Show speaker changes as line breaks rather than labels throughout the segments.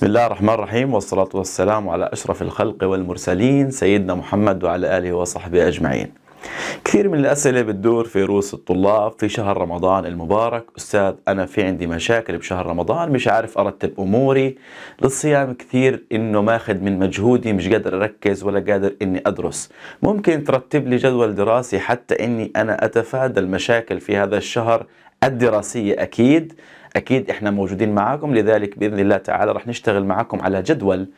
بسم الله الرحمن الرحيم والصلاة والسلام على أشرف الخلق والمرسلين سيدنا محمد وعلى آله وصحبه أجمعين كثير من الأسئلة بتدور في رؤوس الطلاب في شهر رمضان المبارك أستاذ أنا في عندي مشاكل بشهر رمضان مش عارف أرتب أموري للصيام كثير إنه ماخذ من مجهودي مش قادر أركز ولا قادر إني أدرس ممكن ترتب لي جدول دراسي حتى إني أنا أتفادى المشاكل في هذا الشهر الدراسية أكيد اكيد احنا موجودين معاكم لذلك باذن الله تعالى رح نشتغل معاكم على جدول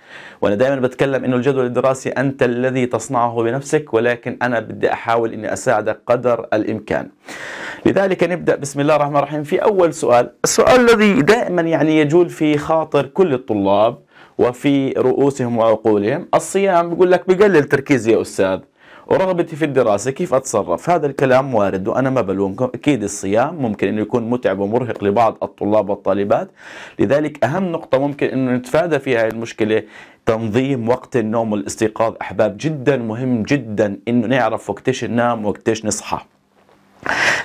وانا دائما بتكلم انه الجدول الدراسي انت الذي تصنعه بنفسك ولكن انا بدي احاول اني اساعدك قدر الامكان لذلك نبدا بسم الله الرحمن الرحيم في اول سؤال السؤال الذي دائما يعني يجول في خاطر كل الطلاب وفي رؤوسهم وعقولهم الصيام بيقول لك بقلل تركيزي يا استاذ ورغبتي في الدراسة كيف أتصرف هذا الكلام وارد وأنا ما بلومكم أكيد الصيام ممكن أن يكون متعب ومرهق لبعض الطلاب والطالبات لذلك أهم نقطة ممكن أن نتفادى فيها المشكلة تنظيم وقت النوم والاستيقاظ أحباب جدا مهم جدا أنه نعرف وقتش ننام وقتش نصحى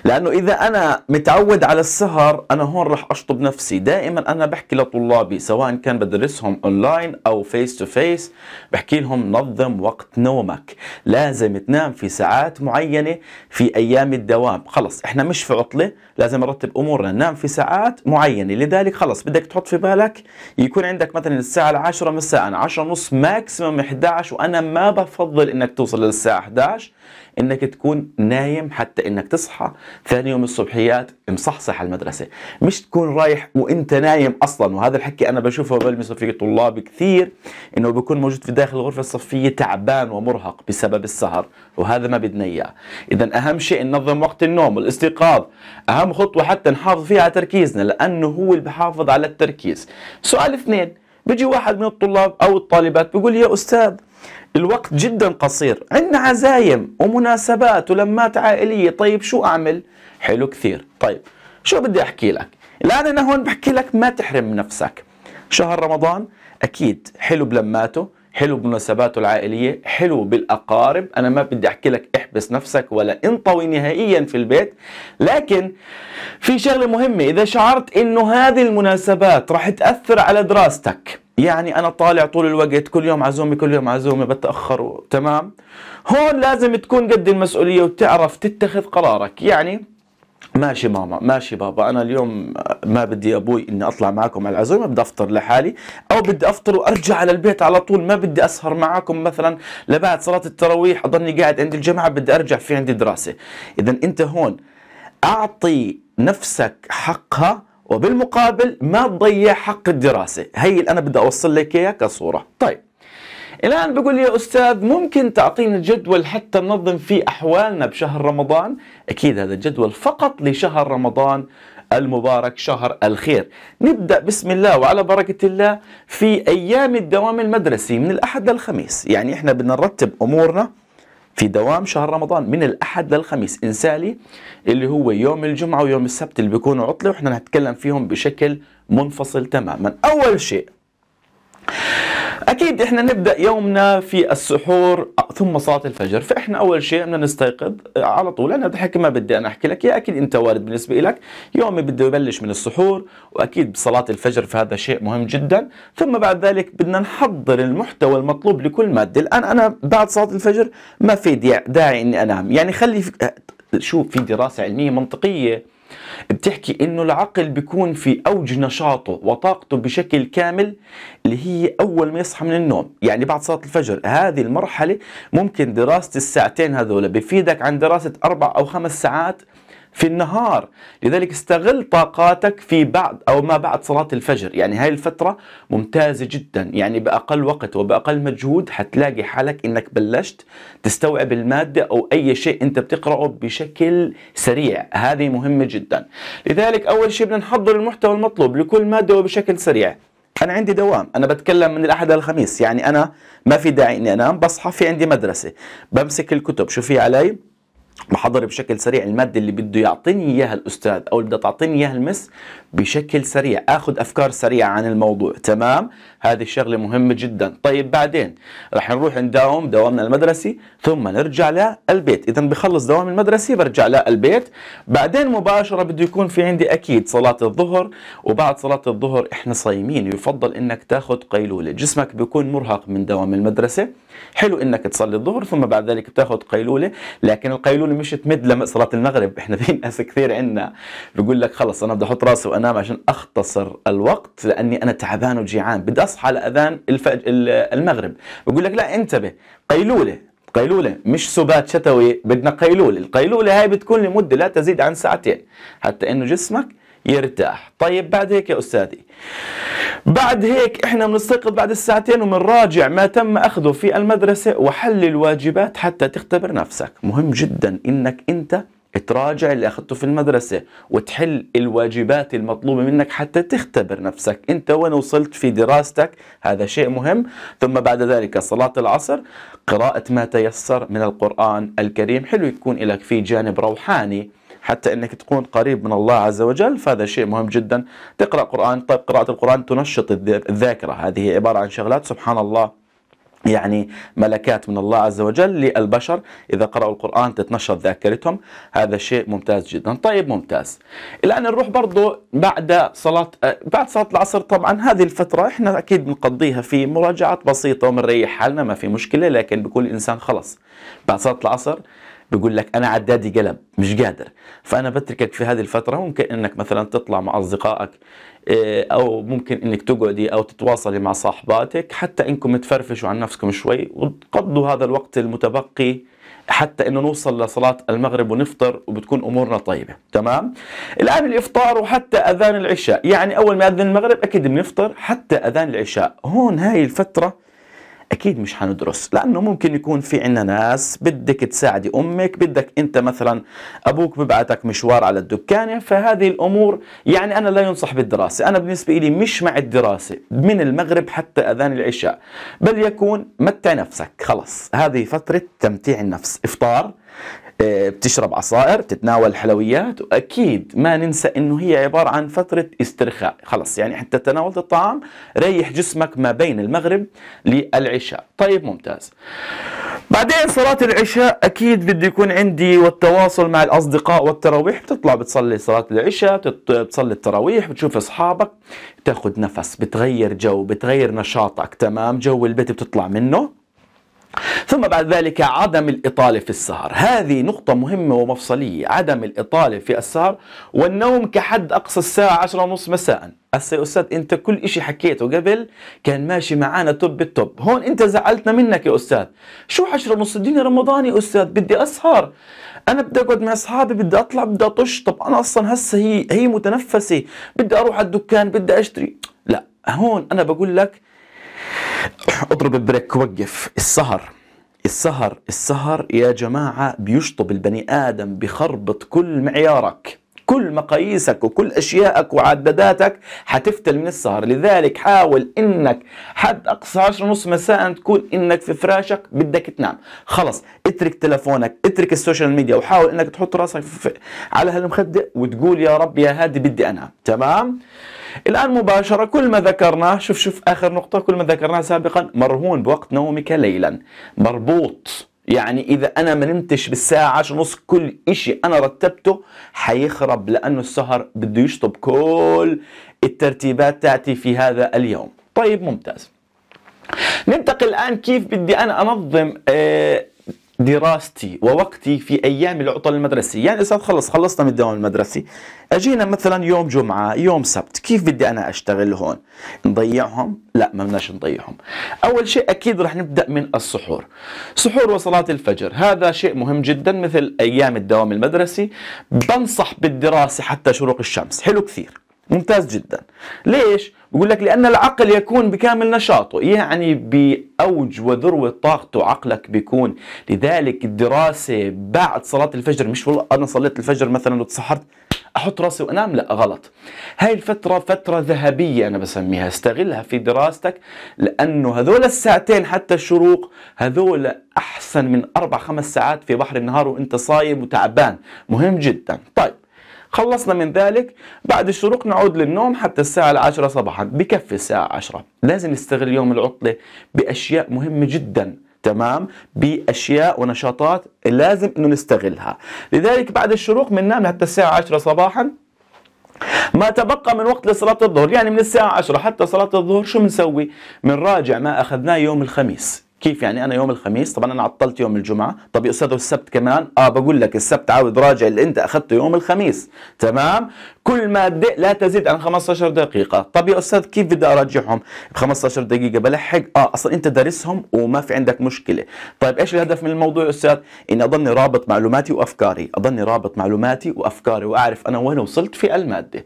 لانه اذا انا متعود على السهر انا هون راح اشطب نفسي دائما انا بحكي لطلابي سواء كان بدرسهم اونلاين او فيس تو فيس بحكي لهم نظم وقت نومك لازم تنام في ساعات معينه في ايام الدوام خلص احنا مش في عطله لازم نرتب امورنا ننام في ساعات معينه لذلك خلص بدك تحط في بالك يكون عندك مثلا الساعه العاشرة مساء 10 ونص ماكسيمم 11 وانا ما بفضل انك توصل للساعه 11 انك تكون نايم حتى انك تصحى ثاني يوم الصبحيات مصحصح على المدرسه مش تكون رايح وانت نايم اصلا وهذا الحكي انا بشوفه وبلمسه في طلاب كثير انه بكون موجود في داخل الغرفه الصفيه تعبان ومرهق بسبب السهر وهذا ما بدنا اياه اذا اهم شيء ننظم وقت النوم والاستيقاظ اهم خطوه حتى نحافظ فيها على تركيزنا لانه هو اللي بحافظ على التركيز سؤال اثنين بيجي واحد من الطلاب أو الطالبات بيقول يا أستاذ الوقت جدا قصير عندنا عزايم ومناسبات ولمات عائلية طيب شو أعمل حلو كثير طيب شو بدي أحكي لك الآن أنا هون بحكي لك ما تحرم نفسك شهر رمضان أكيد حلو بلماته حلو بمناسباته العائلية حلو بالأقارب أنا ما بدي أحكي لك احبس نفسك ولا انطوي نهائيا في البيت لكن في شغلة مهمة إذا شعرت أنه هذه المناسبات راح تأثر على دراستك يعني انا طالع طول الوقت كل يوم عزومه كل يوم عزومه بتاخر تمام هون لازم تكون قد المسؤوليه وتعرف تتخذ قرارك يعني ماشي ماما ماشي بابا انا اليوم ما بدي ابوي اني اطلع معكم على العزومه بدي افطر لحالي او بدي افطر وارجع على البيت على طول ما بدي اسهر معكم مثلا لبعد صلاه التراويح اضلني قاعد عند الجماعه بدي ارجع في عندي دراسه اذا انت هون اعطي نفسك حقها وبالمقابل ما تضيع حق الدراسة هي اللي أنا بدي أوصل لك إياها كصورة طيب الآن بقول لي يا أستاذ ممكن تعطيني جدول حتى ننظم فيه أحوالنا بشهر رمضان أكيد هذا الجدول فقط لشهر رمضان المبارك شهر الخير نبدأ بسم الله وعلى بركة الله في أيام الدوام المدرسي من الأحد للخميس يعني إحنا بدنا نرتب أمورنا في دوام شهر رمضان من الأحد للخميس انسالي اللي هو يوم الجمعة ويوم السبت اللي بيكونوا عطلة وإحنا نتكلم فيهم بشكل منفصل تماما أول شيء اكيد احنا نبدا يومنا في السحور ثم صلاه الفجر فاحنا اول شيء بدنا نستيقظ آه، على طول انا الحكي ما بدي انا احكي لك يا اكيد انت وارد بالنسبه لك يومي بده يبلش من السحور واكيد بصلاه الفجر فهذا شيء مهم جدا ثم بعد ذلك بدنا نحضر المحتوى المطلوب لكل ماده الان انا بعد صلاه الفجر ما في داعي اني انام يعني خلي شوف في دراسة علمية منطقية بتحكي انه العقل بيكون في اوج نشاطه وطاقته بشكل كامل اللي هي اول ما يصحى من النوم يعني بعد صلاه الفجر هذه المرحله ممكن دراسه الساعتين هذول بفيدك عن دراسه اربع او خمس ساعات في النهار لذلك استغل طاقاتك في بعد أو ما بعد صلاة الفجر يعني هاي الفترة ممتازة جدا يعني بأقل وقت وبأقل مجهود حتلاقي حالك إنك بلشت تستوعب المادة أو أي شيء أنت بتقرأه بشكل سريع هذه مهمة جدا لذلك أول شيء بدنا نحضر المحتوى المطلوب لكل مادة وبشكل سريع أنا عندي دوام أنا بتكلم من الأحد للخميس يعني أنا ما في داعي إني أنام بصحى في عندي مدرسة بمسك الكتب شو في علي بحضر بشكل سريع المادة اللي بده يعطيني إياها الأستاذ أو اللي بدها تعطيني إياها المس بشكل سريع أخذ أفكار سريعة عن الموضوع تمام هذه الشغلة مهمة جدا طيب بعدين رح نروح نداوم دوامنا المدرسي ثم نرجع للبيت إذا بخلص دوام المدرسي برجع للبيت بعدين مباشرة بده يكون في عندي أكيد صلاة الظهر وبعد صلاة الظهر إحنا صايمين يفضل إنك تاخذ قيلولة جسمك بيكون مرهق من دوام المدرسة حلو انك تصلي الظهر ثم بعد ذلك بتاخذ قيلوله لكن القيلوله مش تمد لصلاه المغرب احنا في ناس كثير عندنا بيقول لك خلص انا بدي احط راسي وانام عشان اختصر الوقت لاني انا تعبان وجيعان بدي اصحى لاذان الفج... المغرب بقول لك لا انتبه قيلوله قيلولة مش سبات شتوي بدنا قيلولة القيلولة هاي بتكون لمدة لا تزيد عن ساعتين حتى انه جسمك يرتاح طيب بعد هيك يا أستاذي بعد هيك احنا بنستيقظ بعد الساعتين وبنراجع ما تم اخذه في المدرسه وحل الواجبات حتى تختبر نفسك مهم جدا انك انت تراجع اللي اخذته في المدرسه وتحل الواجبات المطلوبه منك حتى تختبر نفسك انت وين وصلت في دراستك هذا شيء مهم ثم بعد ذلك صلاه العصر قراءه ما تيسر من القران الكريم حلو يكون لك في جانب روحاني حتى انك تكون قريب من الله عز وجل فهذا شيء مهم جدا تقرا قران طيب قراءه القران تنشط الذاكره هذه عباره عن شغلات سبحان الله يعني ملكات من الله عز وجل للبشر إذا قرأوا القرآن تتنشط ذاكرتهم هذا شيء ممتاز جدا طيب ممتاز الآن نروح برضه بعد صلاة آه، بعد صلاة العصر طبعا هذه الفترة احنا أكيد بنقضيها في مراجعات بسيطة ومنريح حالنا ما في مشكلة لكن بكل إنسان خلص بعد صلاة العصر بيقول لك انا عدادي قلم مش قادر فانا بتركك في هذه الفتره ممكن انك مثلا تطلع مع اصدقائك إيه، او ممكن انك تقعدي او تتواصلي مع صاحباتك حتى انكم تفرفشوا عن نفسكم شوي وتقضوا هذا الوقت المتبقي حتى انه نوصل لصلاه المغرب ونفطر وبتكون امورنا طيبه تمام الان الافطار وحتى اذان العشاء يعني اول ما اذن المغرب اكيد بنفطر حتى اذان العشاء هون هاي الفتره اكيد مش حندرس لانه ممكن يكون في عندنا ناس بدك تساعدي امك بدك انت مثلا ابوك ببعتك مشوار على الدكانه فهذه الامور يعني انا لا ينصح بالدراسه انا بالنسبه لي مش مع الدراسه من المغرب حتى اذان العشاء بل يكون متع نفسك خلص هذه فتره تمتيع النفس افطار آه، بتشرب عصائر بتتناول حلويات واكيد ما ننسى انه هي عباره عن فتره استرخاء خلص يعني حتى تناولت الطعام ريح جسمك ما بين المغرب للعشاء طيب ممتاز بعدين صلاة العشاء أكيد بده يكون عندي والتواصل مع الأصدقاء والتراويح بتطلع بتصلي صلاة العشاء بتصلي التراويح بتشوف أصحابك بتاخد نفس بتغير جو بتغير نشاطك تمام جو البيت بتطلع منه ثم بعد ذلك عدم الإطالة في السهر هذه نقطة مهمة ومفصلية عدم الإطالة في السهر والنوم كحد أقصى الساعة عشرة ونص مساء هسه يا أستاذ أنت كل إشي حكيته قبل كان ماشي معانا توب بالتوب هون أنت زعلتنا منك يا أستاذ شو عشرة ونص الدنيا رمضان يا أستاذ بدي أسهر أنا بدي أقعد مع أصحابي بدي أطلع بدي أطش طب أنا أصلا هسه هي هي متنفسة بدي أروح على الدكان بدي أشتري لا هون أنا بقول لك اضرب البريك وقف السهر السهر السهر يا جماعة بيشطب البني آدم بخربط كل معيارك كل مقاييسك وكل اشيائك وعداداتك حتفتل من السهر لذلك حاول انك حد اقصى عشر ونص مساء تكون انك في فراشك بدك تنام خلص اترك تلفونك اترك السوشيال ميديا وحاول انك تحط راسك في على هالمخده وتقول يا رب يا هادي بدي انام تمام الان مباشره كل ما ذكرناه شوف شوف اخر نقطه كل ما ذكرناه سابقا مرهون بوقت نومك ليلا مربوط يعني اذا انا ما نمتش بالساعه عشر ونص كل إشي انا رتبته حيخرب لانه السهر بده يشطب كل الترتيبات تاعتي في هذا اليوم طيب ممتاز ننتقل الان كيف بدي انا انظم آه دراستي ووقتي في ايام العطل المدرسيه، يعني استاذ خلص خلصنا من الدوام المدرسي، اجينا مثلا يوم جمعه، يوم سبت، كيف بدي انا اشتغل هون؟ نضيعهم؟ لا ما بدناش نضيعهم. اول شيء اكيد رح نبدا من السحور. سحور وصلاه الفجر، هذا شيء مهم جدا مثل ايام الدوام المدرسي، بنصح بالدراسه حتى شروق الشمس، حلو كثير. ممتاز جدا ليش؟ بقول لك لأن العقل يكون بكامل نشاطه يعني بأوج وذروة طاقته عقلك بيكون لذلك الدراسة بعد صلاة الفجر مش والله أنا صليت الفجر مثلا وتسحرت أحط راسي وأنام لا غلط هاي الفترة فترة ذهبية أنا بسميها استغلها في دراستك لأنه هذول الساعتين حتى الشروق هذول أحسن من أربع خمس ساعات في بحر النهار وأنت صايم وتعبان مهم جدا طيب خلصنا من ذلك بعد الشروق نعود للنوم حتى الساعة العاشرة صباحا بكفي الساعة عشرة لازم نستغل يوم العطلة بأشياء مهمة جداً تمام باشياء ونشاطات لازم انه نستغلها لذلك بعد الشروق بننام حتى الساعه 10 صباحا ما تبقى من وقت لصلاة الظهر يعني من الساعة 10 حتى صلاة الظهر شو بنسوي بنراجع ما أخذناه يوم الخميس كيف يعني انا يوم الخميس طبعا انا عطلت يوم الجمعه طب استاذ السبت كمان اه بقول لك السبت عاود راجع اللي انت اخذته يوم الخميس تمام كل ماده لا تزيد عن 15 دقيقه طب يا استاذ كيف بدي ارجعهم ب 15 دقيقه بلحق اه اصلا انت دارسهم وما في عندك مشكله طيب ايش الهدف من الموضوع يا استاذ اني اضلني رابط معلوماتي وافكاري اضلني رابط معلوماتي وافكاري واعرف انا وين وصلت في الماده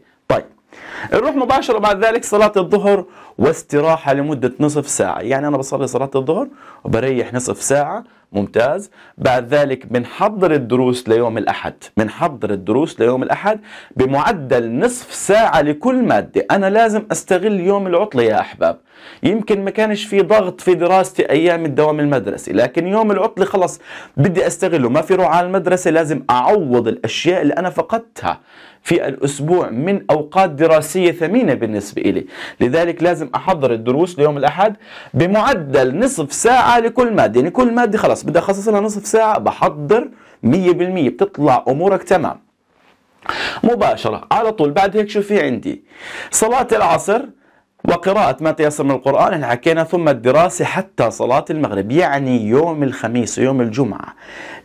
نروح مباشرة بعد ذلك صلاة الظهر واستراحة لمدة نصف ساعة يعني أنا بصلي صلاة الظهر وبريح نصف ساعة ممتاز بعد ذلك بنحضر الدروس ليوم الأحد بنحضر الدروس ليوم الأحد بمعدل نصف ساعة لكل مادة أنا لازم أستغل يوم العطلة يا أحباب يمكن ما كانش في ضغط في دراستي أيام الدوام المدرسي لكن يوم العطلة خلص بدي أستغله ما في رعاة المدرسة لازم أعوض الأشياء اللي أنا فقدتها في الأسبوع من أوقات دراسية ثمينة بالنسبة إلي لذلك لازم أحضر الدروس ليوم الأحد بمعدل نصف ساعة لكل مادة يعني كل مادة خلاص بدي أخصص لها نصف ساعة بحضر 100% بتطلع أمورك تمام مباشرة على طول بعد هيك شو في عندي صلاة العصر وقراءة ما تيسر من القرآن احنا حكينا ثم الدراسة حتى صلاة المغرب يعني يوم الخميس ويوم الجمعة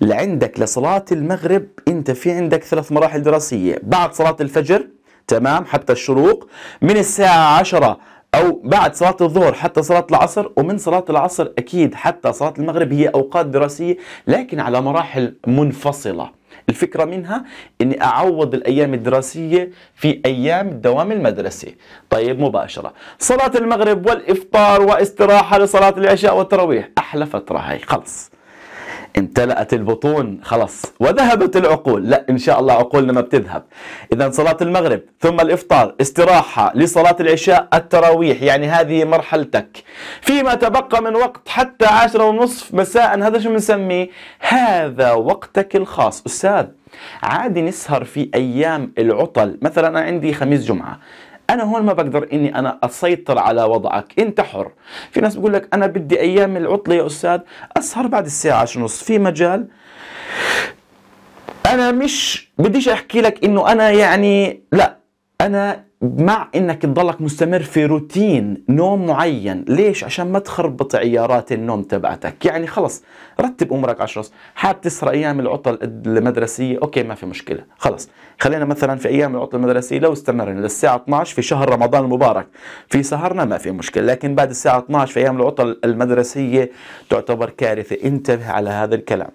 عندك لصلاة المغرب انت في عندك ثلاث مراحل دراسية بعد صلاة الفجر تمام حتى الشروق من الساعة 10 أو بعد صلاة الظهر حتى صلاة العصر ومن صلاة العصر أكيد حتى صلاة المغرب هي أوقات دراسية لكن على مراحل منفصلة الفكرة منها اني اعوض الايام الدراسية في ايام الدوام المدرسي طيب مباشرة صلاة المغرب والافطار واستراحة لصلاة العشاء والتراويح احلى فترة هاي خلص امتلأت البطون خلاص وذهبت العقول لا إن شاء الله عقولنا ما بتذهب إذا صلاة المغرب ثم الإفطار استراحة لصلاة العشاء التراويح يعني هذه مرحلتك فيما تبقى من وقت حتى عشرة ونصف مساء هذا شو بنسميه هذا وقتك الخاص أستاذ عادي نسهر في أيام العطل مثلا أنا عندي خميس جمعة انا هون ما بقدر اني انا اسيطر على وضعك انت حر في ناس بيقول لك انا بدي ايام العطله يا استاذ اسهر بعد الساعه 10 ونص في مجال انا مش بديش احكي لك انه انا يعني لا انا مع انك تضلك مستمر في روتين نوم معين ليش عشان ما تخربط عيارات النوم تبعتك يعني خلص رتب امورك عشرة حاب تسرى ايام العطل المدرسيه اوكي ما في مشكله خلص خلينا مثلا في ايام العطل المدرسيه لو استمرنا للساعه 12 في شهر رمضان المبارك في سهرنا ما في مشكله لكن بعد الساعه 12 في ايام العطل المدرسيه تعتبر كارثه انتبه على هذا الكلام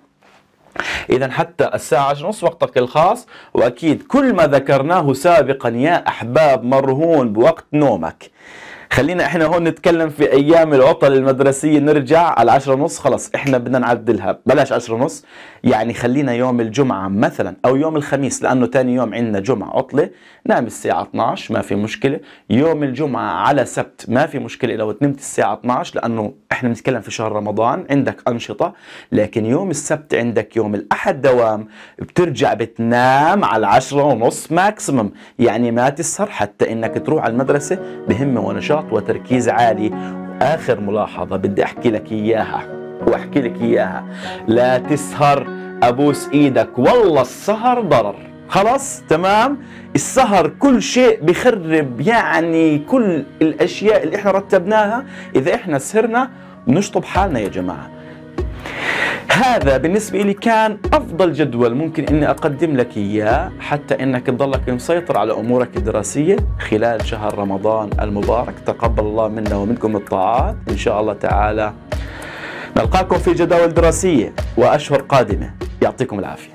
إذا حتى الساعة 10 نص وقتك الخاص وأكيد كل ما ذكرناه سابقا يا أحباب مرهون بوقت نومك خلينا احنا هون نتكلم في ايام العطل المدرسيه نرجع على 10 ونص خلص احنا بدنا نعدلها بلاش 10 ونص يعني خلينا يوم الجمعه مثلا او يوم الخميس لانه ثاني يوم عندنا جمعه عطله نام الساعه 12 ما في مشكله يوم الجمعه على سبت ما في مشكله لو نمت الساعه 12 لانه احنا بنتكلم في شهر رمضان عندك انشطه لكن يوم السبت عندك يوم الاحد دوام بترجع بتنام على 10 ونص ماكسيمم يعني ما تسهر حتى انك تروح على المدرسه بهمه ونشاط نشاط وتركيز عالي واخر ملاحظه بدي احكي لك اياها واحكي لك اياها لا تسهر ابوس ايدك والله السهر ضرر خلاص تمام السهر كل شيء بخرب يعني كل الاشياء اللي احنا رتبناها اذا احنا سهرنا بنشطب حالنا يا جماعه هذا بالنسبة لي كان أفضل جدول ممكن إني أقدم لك إياه حتى إنك تظلك مسيطر على أمورك الدراسية خلال شهر رمضان المبارك تقبل الله منا ومنكم الطاعات إن شاء الله تعالى نلقاكم في جداول دراسية وأشهر قادمة يعطيكم العافية